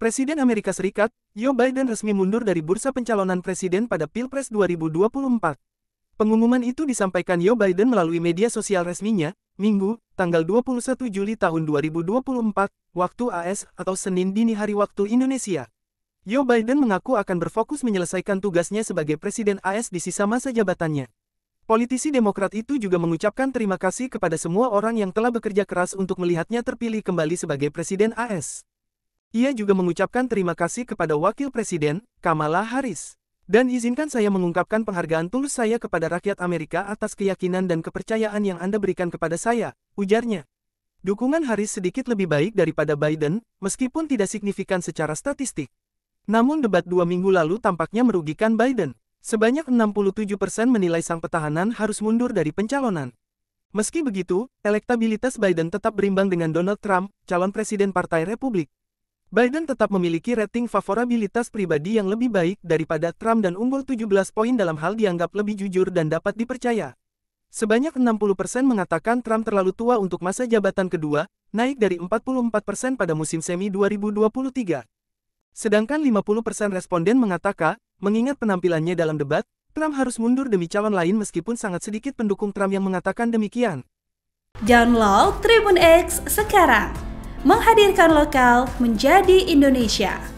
Presiden Amerika Serikat, Joe Biden resmi mundur dari bursa pencalonan presiden pada Pilpres 2024. Pengumuman itu disampaikan Joe Biden melalui media sosial resminya, Minggu, tanggal 21 Juli tahun 2024, waktu AS atau Senin dini hari waktu Indonesia. Joe Biden mengaku akan berfokus menyelesaikan tugasnya sebagai Presiden AS di sisa masa jabatannya. Politisi Demokrat itu juga mengucapkan terima kasih kepada semua orang yang telah bekerja keras untuk melihatnya terpilih kembali sebagai Presiden AS. Ia juga mengucapkan terima kasih kepada Wakil Presiden, Kamala Harris. Dan izinkan saya mengungkapkan penghargaan tulus saya kepada rakyat Amerika atas keyakinan dan kepercayaan yang Anda berikan kepada saya, ujarnya. Dukungan Harris sedikit lebih baik daripada Biden, meskipun tidak signifikan secara statistik. Namun debat dua minggu lalu tampaknya merugikan Biden. Sebanyak 67 persen menilai sang petahanan harus mundur dari pencalonan. Meski begitu, elektabilitas Biden tetap berimbang dengan Donald Trump, calon presiden Partai Republik. Biden tetap memiliki rating favorabilitas pribadi yang lebih baik daripada Trump dan unggul 17 poin dalam hal dianggap lebih jujur dan dapat dipercaya. Sebanyak 60% persen mengatakan Trump terlalu tua untuk masa jabatan kedua, naik dari 44% persen pada musim semi 2023. Sedangkan 50% persen responden mengatakan Mengingat penampilannya dalam debat, Trump harus mundur demi calon lain meskipun sangat sedikit pendukung Trump yang mengatakan demikian. Download Tribun X sekarang, menghadirkan lokal menjadi Indonesia.